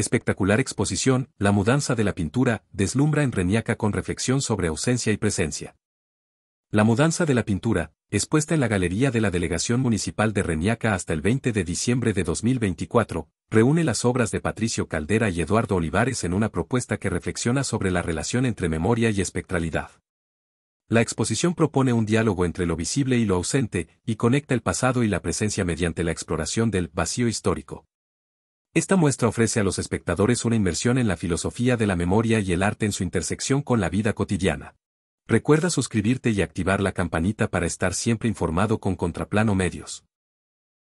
Espectacular exposición, La mudanza de la pintura, deslumbra en Reniaca con reflexión sobre ausencia y presencia. La mudanza de la pintura, expuesta en la Galería de la Delegación Municipal de Reniaca hasta el 20 de diciembre de 2024, reúne las obras de Patricio Caldera y Eduardo Olivares en una propuesta que reflexiona sobre la relación entre memoria y espectralidad. La exposición propone un diálogo entre lo visible y lo ausente, y conecta el pasado y la presencia mediante la exploración del vacío histórico. Esta muestra ofrece a los espectadores una inmersión en la filosofía de la memoria y el arte en su intersección con la vida cotidiana. Recuerda suscribirte y activar la campanita para estar siempre informado con Contraplano Medios.